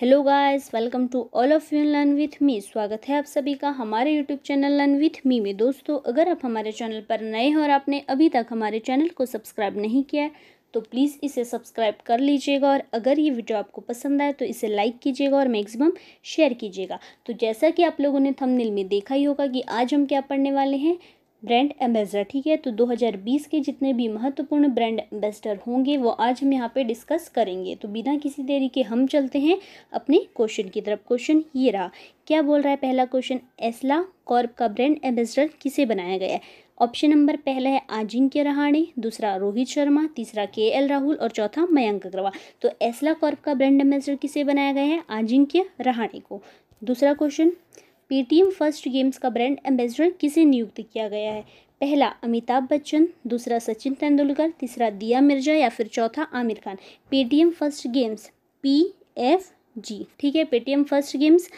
hello guys welcome to all of you learn with me स्वागत है आप सभी का हमारे YouTube channel learn with me में दोस्तों अगर आप हमारे चैनल पर नए हैं और आपने अभी तक हमारे चैनल को सब्सक्राइब नहीं किया है तो प्लीज़ इसे सब्सक्राइब कर लीजिएगा और अगर ये वीडियो आपको पसंद आए तो इसे लाइक कीजिएगा और मैक्सिमम शेयर कीजिएगा तो जैसा कि आप लोगों ने थमनिल में देखा ही होगा कि आज हम क्या पढ़ने वाले हैं ब्रांड एम्बेसडर ठीक है तो 2020 के जितने भी महत्वपूर्ण ब्रांड एम्बेसडर होंगे वो आज हम यहाँ पे डिस्कस करेंगे तो बिना किसी देरी के हम चलते हैं अपने क्वेश्चन की तरफ क्वेश्चन ये रहा क्या बोल रहा है पहला क्वेश्चन एसला कॉर्प का ब्रांड एम्बेसडर किसे बनाया गया है ऑप्शन नंबर पहला है आजिंक्य रहाणे दूसरा रोहित शर्मा तीसरा के एल राहुल और चौथा मयंक अग्रवाल तो एसला कॉर्प का ब्रांड एम्बेसडर किसे बनाया गया है आजिंक्य रहाणे को दूसरा क्वेश्चन पेटीएम फर्स्ट गेम्स का ब्रांड एम्बेसडर किसे नियुक्त किया गया है पहला अमिताभ बच्चन दूसरा सचिन तेंदुलकर तीसरा दिया मिर्जा या फिर चौथा Aamir Khan Paytm first games P F G ठीक है Paytm first games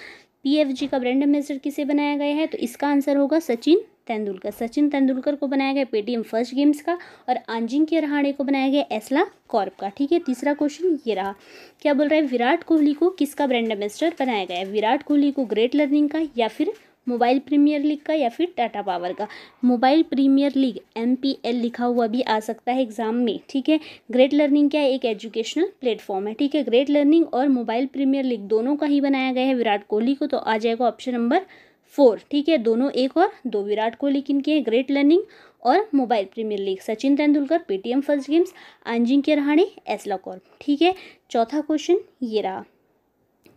P F G का ब्रांड एम्बेसडर किसे बनाया गया है तो इसका आंसर होगा सचिन तेंदुलकर सचिन तेंदुलकर को बनाया गया पेटीएम फर्स्ट गेम्स का और आंजिंग रहाणे को बनाया गया एसला कॉर्प का ठीक है तीसरा क्वेश्चन ये रहा क्या बोल रहा है विराट कोहली को किसका ब्रांड एम्बेसडर बनाया गया विराट कोहली को ग्रेट लर्निंग का या फिर मोबाइल प्रीमियर लीग का या फिर टाटा पावर का मोबाइल प्रीमियर लीग एम लिखा हुआ भी आ सकता है एग्जाम में ठीक है ग्रेट लर्निंग क्या है एक एजुकेशनल प्लेटफॉर्म है ठीक है ग्रेट लर्निंग और मोबाइल प्रीमियर लीग दोनों का ही बनाया गया है विराट कोहली को तो आ जाएगा ऑप्शन नंबर फोर ठीक है दोनों एक और दो विराट कोहली किन के ग्रेट लर्निंग और mobile premier league Sachin Tendulkar Paytm first games Ajinkya Rahane एसला कौर ठीक है चौथा क्वेश्चन ये रहा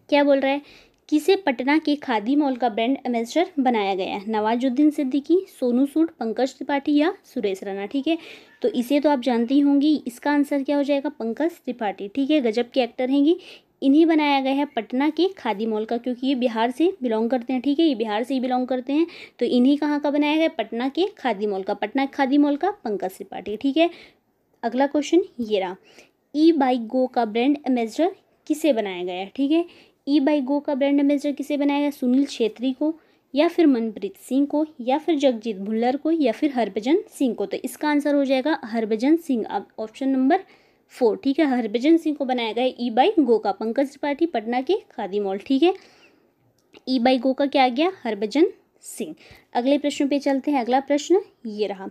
क्या बोल रहा है किसे पटना के खादी मॉल का ब्रांड एम्बेसडर बनाया गया नवाजुद्दीन सिद्दीकी सोनू सूट पंकज त्रिपाठी या सुरेश राणा ठीक है तो इसे तो आप जानती होंगी इसका आंसर क्या हो जाएगा पंकज त्रिपाठी ठीक है गजब के एक्टर हैंगी इन्हें बनाया गया है पटना के खादी मॉल का क्योंकि ये बिहार से बिलोंग करते हैं ठीक है ये बिहार से ही बिलोंग करते हैं तो इन्हीं कहाँ का बनाया गया पटना के खादी मॉल का पटना खादी मॉल का पंकज त्रिपाठी ठीक है अगला क्वेश्चन ये रहा ई बाइक गो का ब्रांड एम्बेसडर किसे बनाया गया है ठीक है ई बाइक गो का ब्रांड एम्बेसडर किसे बनाया गया सुनील छेत्री को या फिर मनप्रीत सिंह को या फिर जगजीत भुल्लर को या फिर हरभजन सिंह को तो इसका आंसर हो जाएगा हरभजन सिंह अब ऑप्शन नंबर फोर ठीक है हरभजन सिंह को बनाया गया ई बाई गो का पंकज त्रिपाठी पटना के खादी मॉल ठीक है ई बाई गो का क्या आ गया हरभजन सिंह अगले प्रश्न पे चलते हैं अगला प्रश्न ये रहा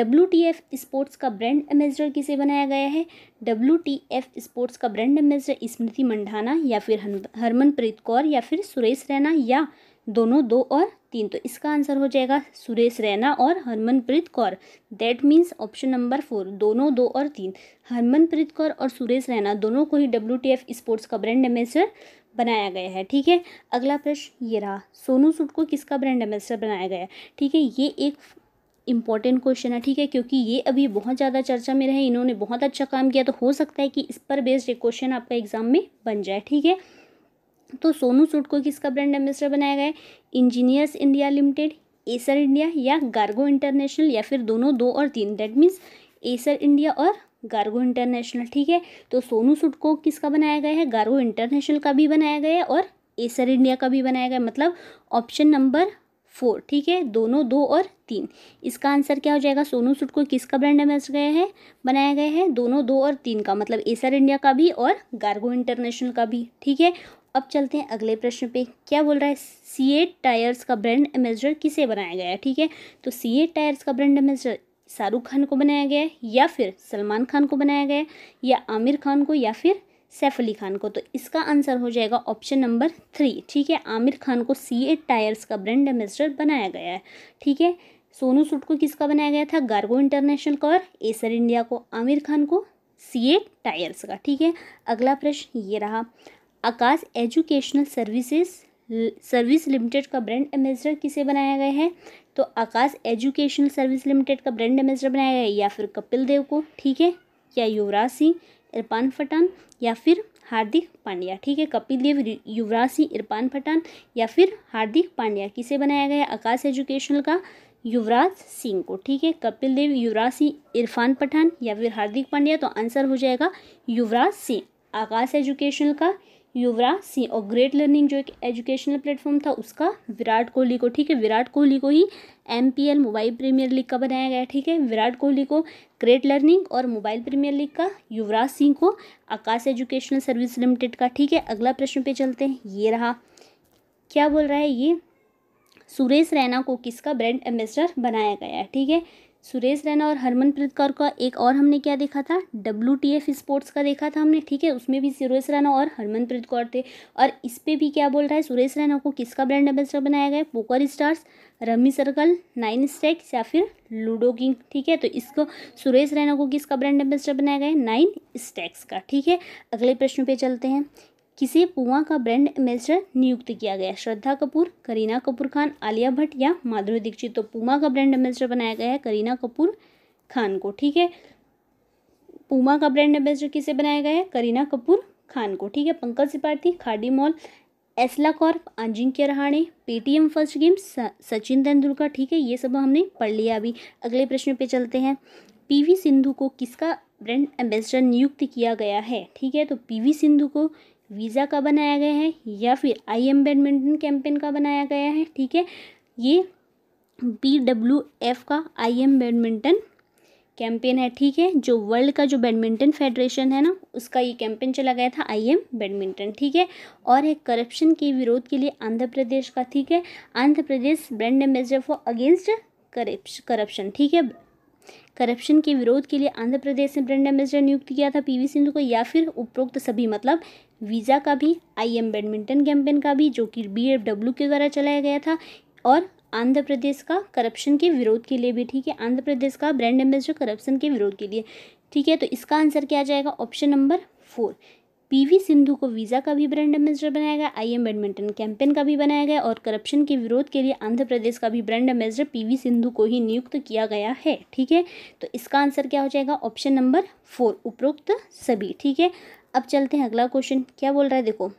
डब्ल्यू टी एफ स्पोर्ट्स का ब्रांड एम्बेसडर किसे बनाया गया है डब्ल्यू टी एफ स्पोर्ट्स का ब्रांड एम्बेसडर स्मृति मंडाना या फिर हरमनप्रीत कौर या फिर सुरेश रैना या दोनों दो और तीन तो इसका आंसर हो जाएगा सुरेश रैना और Harmanpreet Kaur that means option number four दोनों दो और तीन हरमनप्रीत कौर और सुरेश रैना दोनों को ही डब्ल्यू स्पोर्ट्स का ब्रांड एम्बेसडर बनाया गया है ठीक है अगला प्रश्न ये रहा सोनू सूट को किसका ब्रांड एम्बेसडर बनाया गया है ठीक है ये एक इम्पॉर्टेंट क्वेश्चन है ठीक है क्योंकि ये अभी बहुत ज़्यादा चर्चा में रहे इन्होंने बहुत अच्छा काम किया तो हो सकता है कि इस पर बेस्ड एक क्वेश्चन आपका एग्ज़ाम में बन जाए ठीक है तो सोनू सूट को किसका ब्रांड एम्बेसडर बनाया गया है engineers India limited Acer India या गार्गो इंटरनेशनल या फिर दोनों दो और तीन डेट मीन्स एसर इंडिया और गार्गो इंटरनेशनल ठीक है तो सोनू सूट को किसका बनाया गया है गार्गो इंटरनेशनल का भी बनाया गया है और एसर इंडिया का भी बनाया गया मतलब ऑप्शन नंबर फोर ठीक है दोनों दो और तीन इसका आंसर क्या हो जाएगा सोनू सूट को किसका ब्रांड एम्बेस गया है बनाया गया है दोनों दो और तीन का मतलब एसर इंडिया का भी और गार्गो इंटरनेशनल का भी ठीक है अब चलते हैं अगले प्रश्न पे क्या बोल रहा है सी एट टायर्स का ब्रांड एम्बेसडर किसे बनाया गया है ठीक है तो सी एट टायर्स का ब्रांड एम्बेसडर शाहरुख खान को बनाया गया है या फिर सलमान खान को बनाया गया या आमिर खान को या फिर सैफ अली खान को तो इसका आंसर हो जाएगा ऑप्शन नंबर थ्री ठीक है आमिर खान को सी ए टायर्स का ब्रांड एम्बेसडर बनाया गया है ठीक है सोनू सूट को किसका बनाया गया था गार्गो इंटरनेशनल का और एसर इंडिया को आमिर खान को सी ए टायर्स का ठीक है अगला प्रश्न ये रहा Aakash educational services service limited का ब्रांड एम्बेसडर किसे बनाया गया है तो आकाश एजुकेशनल सर्विस लिमिटेड का ब्रांड एम्बेसडर बनाया गया है या फिर कपिल देव को ठीक है या युवराज सिंह इरफान पठान या फिर हार्दिक पांड्या ठीक है कपिल देव युवराज सिंह इरफान पठान या फिर हार्दिक पांड्या किसे बनाया गया आकाश एजुकेशनल का युवराज सिंह को ठीक है कपिल देव युवराज सिंह इरफान पठान या फिर हार्दिक पांड्या तो आंसर हो जाएगा युवराज सिंह आकाश एजुकेशनल का युवराज सिंह और ग्रेट लर्निंग जो एक एजुकेशनल प्लेटफॉर्म था उसका विराट कोहली को ठीक है विराट कोहली को ही M P L mobile premier league का बनाया गया ठीक है विराट कोहली को ग्रेट लर्निंग और मोबाइल प्रीमियर लीग का युवराज सिंह को आकाश एजुकेशनल सर्विस लिमिटेड का ठीक है अगला प्रश्न पे चलते हैं ये रहा क्या बोल रहा है ये सुरेश रैना को किसका ब्रांड एम्बेसडर बनाया गया ठीक है सुरेश रैना और हरमनप्रीत कौर का एक और हमने क्या देखा था डब्ल्यू टी एफ स्पोर्ट्स का देखा था हमने ठीक है उसमें भी सुरेश रैना और हरमनप्रीत कौर थे और इस पर भी क्या बोल रहा है सुरेश रैना को किसका ब्रांड एम्बेसडर बनाया गया poker stars rummy circle nine stacks या फिर लूडो किंग ठीक है तो इसको सुरेश रैना को किसका ब्रांड एम्बेसडर बनाया गया नाइन स्टैक्स का ठीक है अगले प्रश्न पे चलते हैं किसे पुआ का ब्रांड एम्बेसडर नियुक्त किया गया श्रद्धा कपूर करीना कपूर खान आलिया भट्ट या माधुरी दीक्षित तो पुमा का ब्रांड एम्बेसडर बनाया गया है करीना कपूर खान को ठीक है पुमा का ब्रांड एम्बेसडर किसे बनाया गया है करीना कपूर खान को ठीक है पंकज त्रिपाठी खाडी मॉल एसला corp Ajinkya Rahane Paytm first game Sachin Tendulkar ठीक है ये सब हमने पढ़ लिया अभी अगले प्रश्न पे चलते हैं पीवी सिंधु को किसका ब्रांड एम्बेसडर नियुक्त किया गया है ठीक है तो पीवी सिंधु को वीज़ा का बनाया गया है या फिर आई एम बैडमिंटन कैंपेन का बनाया गया है ठीक है ये बी डब्ल्यू एफ का आई एम बैडमिंटन कैंपेन है ठीक है जो वर्ल्ड का जो बैडमिंटन फेडरेशन है ना उसका ये कैंपेन चला गया था आई एम बैडमिंटन ठीक है और है करप्शन के विरोध के लिए आंध्र प्रदेश का ठीक है Andhra Pradesh brand ambassador for against corruption ठीक है करप्शन के विरोध के लिए आंध्र प्रदेश ने ब्रांड एम्बेसडर नियुक्त किया था पीवी सिंधु को या फिर उपरोक्त सभी मतलब वीज़ा का भी आई एम बैडमिंटन कैंपेन का भी जो कि बी के द्वारा चलाया गया था और आंध्र प्रदेश का करप्शन के विरोध के लिए भी ठीक है आंध्र प्रदेश का ब्रांड एम्बेसडर करप्शन के विरोध के लिए ठीक है तो इसका आंसर क्या आ जाएगा option number four PV Sindhu को वीज़ा का भी ब्रांड एम्बेसडर बनाया गया आई एम बैडमिंटन कैंपेन का भी बनाया गया और करप्शन के विरोध के लिए आंध्र प्रदेश का भी ब्रांड एम्बेसडर पीवी सिंधु को ही नियुक्त किया गया है ठीक है तो इसका आंसर क्या हो जाएगा ऑप्शन नंबर फोर उपरोक्त सभी ठीक है अब चलते हैं अगला क्वेश्चन क्या बोल रहा है देखो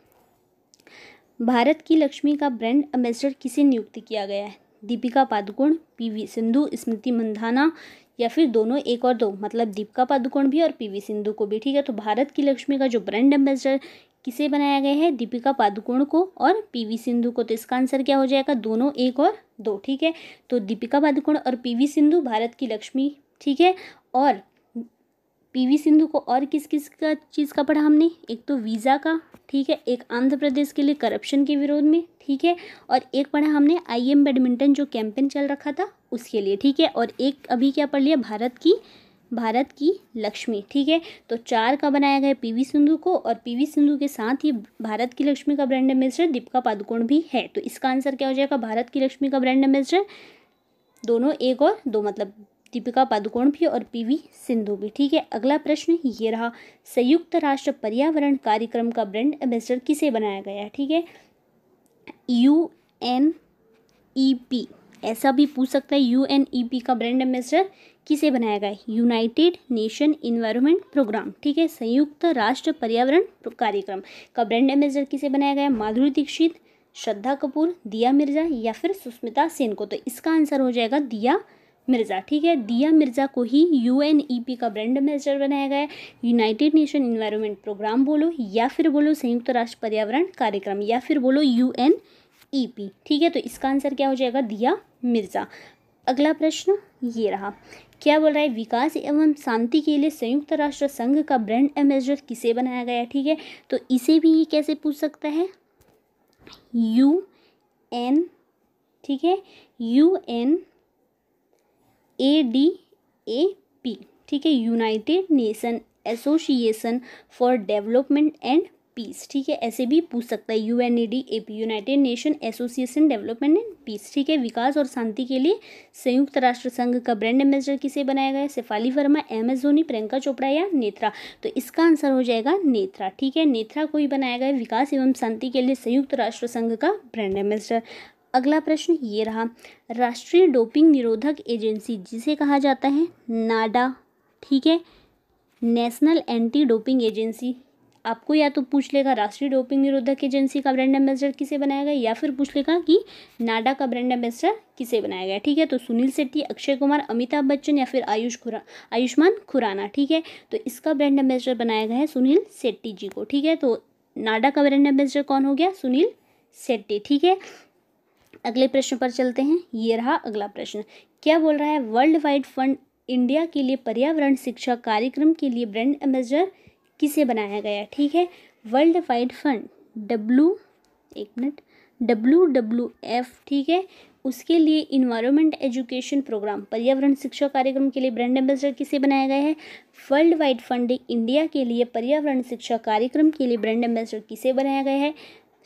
भारत की लक्ष्मी का ब्रांड एम्बेसडर किसे नियुक्त किया गया है दीपिका पादुकोण पीवी सिंधु स्मृति मंधाना या फिर दोनों एक और दो मतलब दीपिका पादुकोण भी और पीवी सिंधु को भी ठीक है तो भारत की लक्ष्मी का जो ब्रांड एम्बेसडर किसे बनाया गया है दीपिका पादुकोण को और पीवी सिंधु को तो इसका आंसर क्या हो जाएगा दोनों एक और दो ठीक है तो दीपिका पादुकोण और पीवी सिंधु भारत की लक्ष्मी ठीक है और पीवी सिंधु को और किस किस का चीज़ का पढ़ा हमने एक तो वीज़ा का ठीक है एक आंध्र प्रदेश के लिए करप्शन के विरोध में ठीक है और एक पढ़ा हमने आई एम बैडमिंटन जो कैंपेन चल रखा था उसके लिए ठीक है और एक अभी क्या पढ़ लिया भारत की भारत की लक्ष्मी ठीक है तो चार का बनाया गया पीवी सिंधु को और पीवी सिंधु के साथ ही भारत की लक्ष्मी का ब्रांड एम्बेसडर दीपिका पादुकोण भी है तो इसका आंसर क्या हो जाएगा भारत की लक्ष्मी का ब्रांड एम्बेसडर दोनों एक और दो मतलब दीपिका पादुकोण भी और पीवी सिंधु भी ठीक है अगला प्रश्न ये रहा संयुक्त राष्ट्र पर्यावरण कार्यक्रम का ब्रांड एम्बेसडर किसे बनाया गया ठीक है यू एन ई पी ऐसा भी पूछ सकता है यू एन ई पी का ब्रांड एम्बेसडर किसे बनाया गया है यूनाइटेड नेशन इन्वायरमेंट प्रोग्राम ठीक है संयुक्त राष्ट्र पर्यावरण कार्यक्रम का ब्रांड एम्बेसडर किसे बनाया गया माधुरी दीक्षित श्रद्धा कपूर दिया मिर्जा या फिर सुष्मिता सेन को तो इसका आंसर हो जाएगा दिया मिर्ज़ा ठीक है दिया मिर्ज़ा को ही यू e का ब्रांड एम्बेसडर बनाया गया है यूनाइटेड नेशन इन्वायरमेंट प्रोग्राम बोलो या फिर बोलो संयुक्त राष्ट्र पर्यावरण कार्यक्रम या फिर बोलो यू e ठीक है तो इसका आंसर क्या हो जाएगा दिया मिर्ज़ा अगला प्रश्न ये रहा क्या बोल रहा है विकास एवं शांति के लिए संयुक्त राष्ट्र संघ का ब्रांड एम्बेसडर किसे बनाया गया ठीक है तो इसे भी ये कैसे पूछ सकता है यू एन ठीक है U N A D A P ठीक है united nation association for development and peace ठीक है ऐसे भी पूछ सकता है U N A D A P united nation association development and peace ठीक है विकास और शांति के लिए संयुक्त राष्ट्र संघ का ब्रांड एम्बेसडर किसे बनाया गया शेफाली वर्मा एम एस धोनी प्रियंका चोपड़ा या नेत्रा तो इसका आंसर हो जाएगा नेत्रा ठीक है नेत्रा को ही बनाया गया विकास एवं शांति के लिए संयुक्त राष्ट्र संघ का ब्रांड एम्बेसडर अगला प्रश्न ये रहा राष्ट्रीय डोपिंग निरोधक एजेंसी जिसे कहा जाता है नाडा ठीक है नेशनल एंटी डोपिंग एजेंसी आपको या तो पूछ लेगा राष्ट्रीय डोपिंग निरोधक एजेंसी का ब्रांड एम्बेसडर किसे बनाया गया या फिर पूछ लेगा कि नाडा का ब्रांड एम्बेसडर किसे बनाया गया ठीक है तो सुनील शेट्टी अक्षय कुमार अमिताभ बच्चन या फिर आयुष खुरा आयुष्मान खुराना ठीक है तो इसका ब्रांड एम्बेसडर बनाया गया है सुनील शेट्टी जी को ठीक है तो नाडा का ब्रांड एम्बेसडर कौन हो गया सुनील शेट्टी ठीक है अगले प्रश्न पर चलते हैं ये रहा अगला प्रश्न क्या बोल रहा है वर्ल्ड वाइड फंड इंडिया के लिए पर्यावरण शिक्षा कार्यक्रम के लिए ब्रांड एम्बेसडर किसे बनाया गया ठीक है वर्ल्ड वाइड फंड डब्लू एक मिनट डब्लू डब्लू एफ ठीक है उसके लिए इन्वायरमेंट एजुकेशन प्रोग्राम पर्यावरण शिक्षा कार्यक्रम के लिए ब्रांड एम्बेसडर किसे बनाया गया है वर्ल्ड वाइड फंडिंग इंडिया के लिए पर्यावरण शिक्षा कार्यक्रम के लिए ब्रांड एम्बेसडर किसे बनाया गया है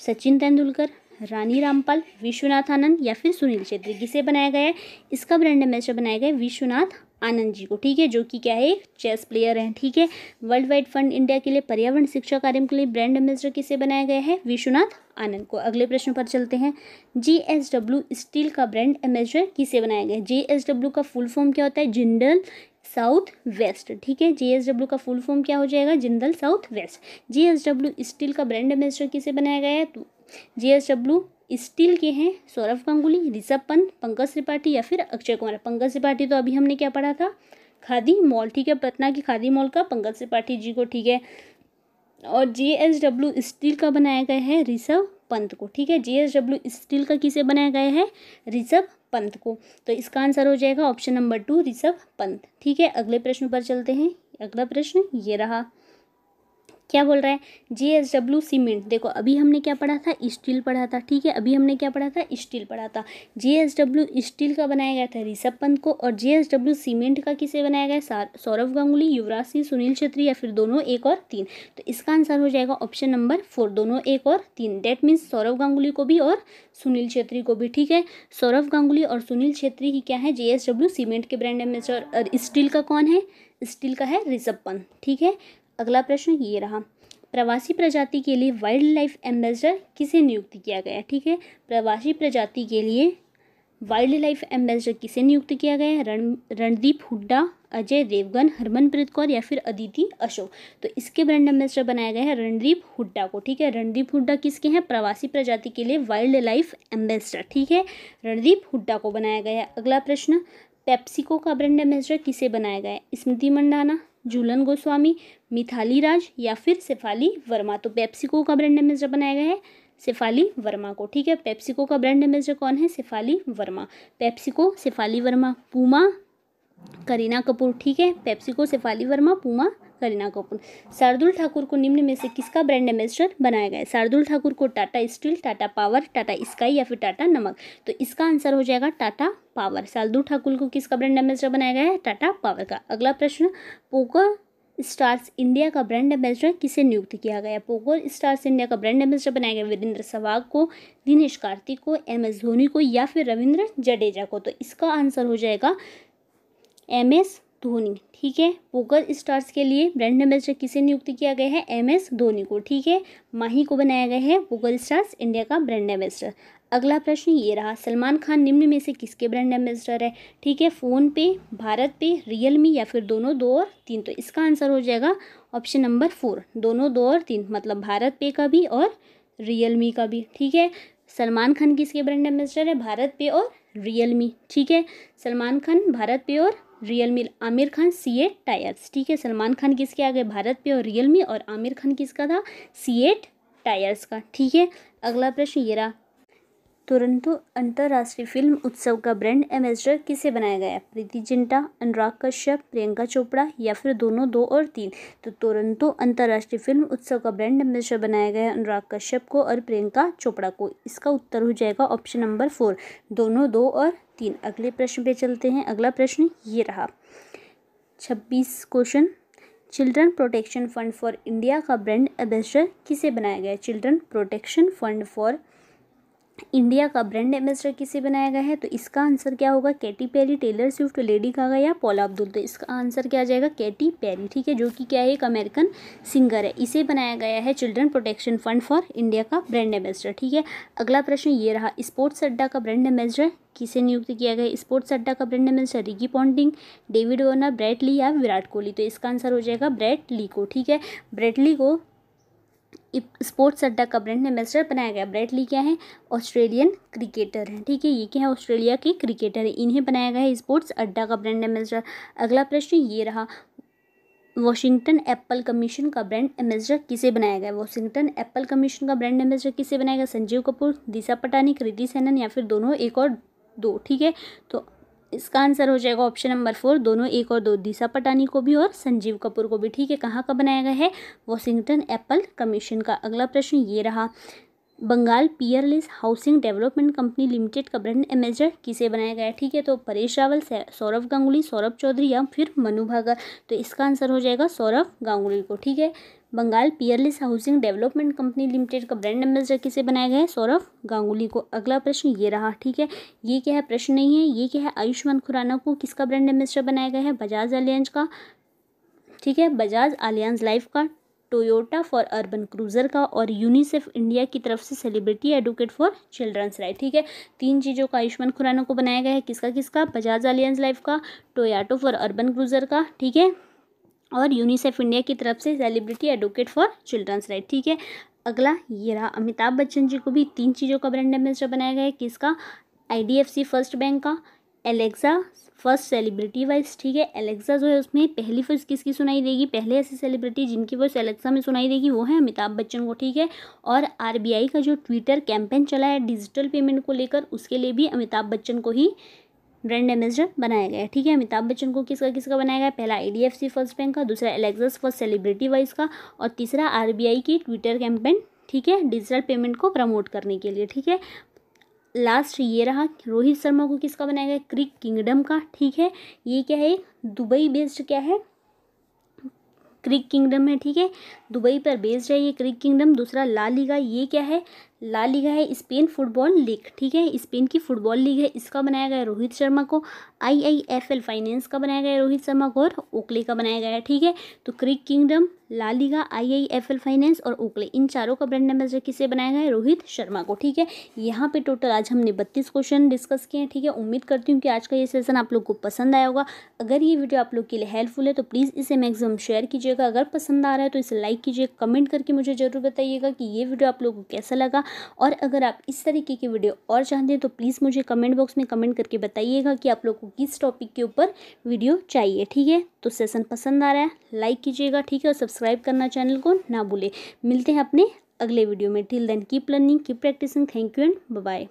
सचिन तेंदुलकर रानी रामपाल विश्वनाथ आनंद या फिर सुनील छेत्री किसे बनाया गया है इसका ब्रांड एम्बेसडर बनाया गया विश्वनाथ आनंद जी को ठीक है जो कि क्या है चेस प्लेयर हैं ठीक है वर्ल्ड वाइड फंड इंडिया के लिए पर्यावरण शिक्षा कार्यक्रम के लिए ब्रांड एम्बेसडर किसे बनाया गया है विश्वनाथ आनंद को अगले प्रश्न पर चलते हैं जी एस डब्ल्यू स्टील का ब्रांड एम्बेसडर किसे बनाया गया जे एस डब्ल्यू का फुल फॉर्म क्या होता है जिंडल साउथ वेस्ट ठीक है जीएसडब्ल्यू का फुल फॉर्म क्या हो जाएगा Jindal south west GSW steel का ब्रांड एम्बेसडर किसे बनाया गया है तो जे एस डब्ल्यू स्टील के हैं सौरभ गांगुली ऋषभ पंत पंकज त्रिपाठी या फिर अक्षय कुमार पंकज त्रिपाठी तो अभी हमने क्या पढ़ा था खादी मॉल ठीक है पटना की खादी मॉल का पंकज त्रिपाठी जी को ठीक है और जे एस डब्ल्यू स्टील का बनाया गया है ऋषभ पंत को ठीक है जे एस डब्ल्यू स्टील का किसे बनाया गया है ऋषभ पंत को तो इसका आंसर हो जाएगा option number two Rishabh Pant ठीक है अगले प्रश्न पर चलते हैं अगला प्रश्न ये रहा क्या बोल रहा है जे एस डब्ल्यू सीमेंट देखो अभी हमने क्या पढ़ा था स्टील पढ़ा था ठीक है अभी हमने क्या पढ़ा था स्टील पढ़ा था जे एस डब्ल्यू स्टील का बनाया गया था ऋषभ पंत को और जे एस डब्ल्यू सीमेंट का किसे बनाया गया सौरभ गांगुली युवराज सिंह सुनील छेत्री या फिर दोनों एक और तीन तो इसका आंसर हो जाएगा ऑप्शन नंबर फोर दोनों एक और तीन डेट मीन्स सौरभ गांगुली को भी और सुनील छेत्री को भी ठीक है सौरभ गांगुली और सुनील छेत्री ही क्या है जे एस डब्ल्यू सीमेंट के ब्रांड एम्बेसडर और स्टील का कौन है स्टील का है ऋषभ पंत ठीक है अगला प्रश्न ये रहा प्रवासी प्रजाति के लिए वाइल्ड लाइफ एम्बेसडर किसे नियुक्त किया गया ठीक है प्रवासी प्रजाति के लिए वाइल्ड लाइफ एम्बेसडर किसे नियुक्त किया गया है रण रणदीप हुड्डा अजय देवगन हरमनप्रीत कौर या फिर अदिति अशोक तो इसके ब्रांड एम्बेसडर बनाया गया है रणदीप हुड्डा को ठीक है रणदीप हुड्डा किसके हैं प्रवासी प्रजाति के लिए वाइल्ड लाइफ एम्बेसडर ठीक है रणदीप हुड्डा को बनाया गया है अगला प्रश्न पेप्सिको का ब्रांड एम्बेसडर किसे बनाया गया है स्मृति मंडाना झूलन गोस्वामी मिथाली राज या फिर शेफाली वर्मा तो पेप्सिको का ब्रांड एम्बेसडर बनाया गया है शेफाली वर्मा को ठीक है पेप्सिको का ब्रांड एम्बेसडर कौन है शेफाली वर्मा पेप्सिको शेफाली वर्मा पूमा करीना कपूर ठीक है पेप्सिको शेफाली वर्मा पूमा करीना कपूर शार्दुल ठाकुर को निम्न में से किसका ब्रांड एम्बेसडर बनाया गया है शार्दुल ठाकुर को Tata steel Tata power Tata sky या फिर टाटा नमक तो इसका आंसर हो जाएगा टाटा पावर शार्दुल ठाकुर को किसका ब्रांड एम्बेसडर बनाया गया है टाटा पावर का अगला प्रश्न पोकर स्टार्स इंडिया का ब्रांड एम्बेसडर किसे नियुक्त किया गया पोकर स्टार्स इंडिया का ब्रांड एम्बेसडर बनाया गया वीरेंद्र सहवाग को दिनेश कार्तिक को एम एस धोनी को या फिर रविंद्र जडेजा को तो इसका आंसर हो जाएगा एम एस धोनी ठीक है पोकर स्टार्स के लिए ब्रांड एम्बेसडर किसे नियुक्त किया गया है एम एस धोनी को ठीक है माही को बनाया गया है पोकर स्टार्स इंडिया का ब्रांड एम्बेसडर अगला प्रश्न ये रहा सलमान खान निम्न में से किसके ब्रांड एम्बेसडर है ठीक है फ़ोन पे भारत पे रियलमी या फिर दोनों दो और तीन तो इसका आंसर हो जाएगा ऑप्शन नंबर फोर दोनों दो और तीन मतलब भारत पे का भी और रियलमी का भी ठीक है सलमान खान किसके ब्रांड एम्बेसडर है भारत पे और रियलमी ठीक है सलमान खान भारत पे और Realme Aamir Khan CEAT tyres ठीक है सलमान खान किसके आ गए भारत पे और रियल मी और आमिर खान किसका था सी एट टायर्स का ठीक है अगला प्रश्न ये रहा तुरंतो अंतर्राष्ट्रीय फिल्म उत्सव का ब्रांड एम्बेसडर किसे बनाया गया प्रीति जिंटा अनुराग कश्यप प्रियंका चोपड़ा या फिर दोनों दो और तीन तो तुरंतो अंतर्राष्ट्रीय फिल्म उत्सव का ब्रांड एम्बेसडर बनाया गया अनुराग कश्यप को और प्रियंका चोपड़ा को इसका उत्तर हो जाएगा ऑप्शन नंबर फोर दोनों दो और तीन अगले प्रश्न पे चलते हैं अगला प्रश्न ये रहा छब्बीस question children protection fund for India का ब्रांड एम्बेसडर किसे बनाया गया children protection fund for India का ब्रांड एम्बेसडर किसे बनाया गया है तो इसका आंसर क्या होगा Katy Perry Taylor Swift Lady Gaga या पॉला अब्दुल तो इसका आंसर क्या आ जाएगा कैटी पेरी ठीक है जो कि क्या है एक अमेरिकन सिंगर है इसे बनाया गया है children protection fund for India का ब्रांड एम्बेसडर ठीक है अगला प्रश्न ये रहा स्पोर्ट्स अड्डा का ब्रांड एम्बेसडर किसे नियुक्त किया गया स्पोर्ट्स अड्डा का brand ambassador Ricky Ponting David Warner Brett Lee या विराट कोहली तो इसका आंसर हो जाएगा ब्रैट ली को ठीक है ब्रैट ली को स्पोर्ट्स अड्डा का ब्रांड एम्बेसडर बनाया गया ब्रैडली क्या है ऑस्ट्रेलियन क्रिकेटर है ठीक है ये क्या है ऑस्ट्रेलिया के क्रिकेटर है इन्हें बनाया गया है स्पोर्ट्स अड्डा का ब्रांड एम्बेसडर अगला प्रश्न ये रहा वॉशिंगटन एप्पल कमीशन का ब्रांड एम्बेसडर किसे बनाया गया वॉशिंगटन एप्पल कमीशन का ब्रांड एम्बेसडर किसे बनाया गया संजीव कपूर दिशा पटानी कृति सेनन या फिर दोनों एक और दो ठीक है तो इसका आंसर हो जाएगा ऑप्शन नंबर फोर दोनों एक और दो दिशा पटानी को भी और संजीव कपूर को भी ठीक है कहाँ का बनाया गया है वॉशिंगटन एप्पल कमीशन का अगला प्रश्न ये रहा Bengal peerless housing development company limited का ब्रांड एमेजर किसे बनाया गया ठीक है तो परेश रावल सौरभ गांगुली सौरभ चौधरी या फिर मनु भागर तो इसका आंसर हो जाएगा सौरभ गांगुली को ठीक है Bengal peerless housing development company limited का ब्रांड एम्बेसडर किसे बनाया गया है सौरभ गांगुली को अगला प्रश्न ये रहा ठीक है ये क्या है प्रश्न नहीं है ये क्या है आयुष्मान खुराना को किसका ब्रांड एम्बेसडर बनाया गया है बजाज अलियंज का ठीक है बजाज आलियांज लाइफ का टोयोटा फॉर अर्बन क्रूजर का और यूनिसेफ इंडिया की तरफ से celebrity advocate for children's right ठीक है तीन चीज़ों का आयुष्मान खुराना को बनाया गया है किसका किसका बजाज आलियंस लाइफ का टोयाटो फॉर अर्बन क्रूजर का ठीक है और यूनिसेफ इंडिया की तरफ से celebrity advocate for children's right ठीक है अगला ये रहा अमिताभ बच्चन जी को भी तीन चीज़ों का ब्रांड एम्बेसडर बनाया गया है किसका आई फर्स्ट बैंक का एलेक्सा फर्स्ट सेलिब्रिटी वाइज ठीक है एलेक्सा जो है उसमें पहली फर्स्ट किसकी सुनाई देगी पहले ऐसी सेलिब्रिटी जिनकी वॉइस एलेक्सा में सुनाई देगी वो है अमिताभ बच्चन को ठीक है और आरबीआई का जो ट्विटर कैंपेन चला है डिजिटल पेमेंट को लेकर उसके लिए भी अमिताभ बच्चन को ही ब्रांड एम्बेसडर बनाया गया है ठीक है अमिताभ बच्चन को किसका किसका बनाया गया पहला आई फर्स्ट बैंक का दूसरा एलेक्स फर्स्ट सेलिब्रिटी वाइज का और तीसरा आर की ट्विटर कैंपेन ठीक है डिजिटल पेमेंट को प्रमोट करने के लिए ठीक है लास्ट ये रहा रोहित शर्मा को किसका बनाया गया क्रिक किंगडम का ठीक है ये क्या है दुबई बेस्ड क्या है क्रिक किंगडम है ठीक है दुबई पर बेस्ड है ये क्रिक किंगडम दूसरा लाली का ये क्या है ला लीगा है स्पेन फुटबॉल लीग ठीक है स्पेन की फुटबॉल लीग है इसका बनाया गया रोहित शर्मा को I I F L finance का बनाया गया है रोहित शर्मा को और ओकले का बनाया गया है ठीक है तो CricKingdom LaLiga IIFL finance और ओकले इन चारों का ब्रांड एम्बेसडर किसे बनाया गया है रोहित शर्मा को ठीक है यहाँ पे टोटल आज हमने बत्तीस क्वेश्चन डिस्कस किए हैं ठीक है उम्मीद करती हूँ कि आज का ये सेशन आप लोग को पसंद आया होगा अगर ये वीडियो आप लोग के लिए हेल्पफुल है तो प्लीज़ इसे मैक्सिमम शेयर कीजिएगा अगर पसंद आ रहा है तो इसे लाइक कीजिए कमेंट करके मुझे ज़रूर बताइएगा कि ये वीडियो आप लोग को कैसा लगा और अगर आप इस तरीके की वीडियो और चाहते हैं तो प्लीज़ मुझे कमेंट बॉक्स में कमेंट करके बताइएगा कि आप लोग को किस टॉपिक के ऊपर वीडियो चाहिए ठीक है तो सेशन पसंद आ रहा है लाइक कीजिएगा ठीक है और सब्सक्राइब करना चैनल को ना भूले मिलते हैं अपने अगले वीडियो में till then keep learning keep practicing thank you and bye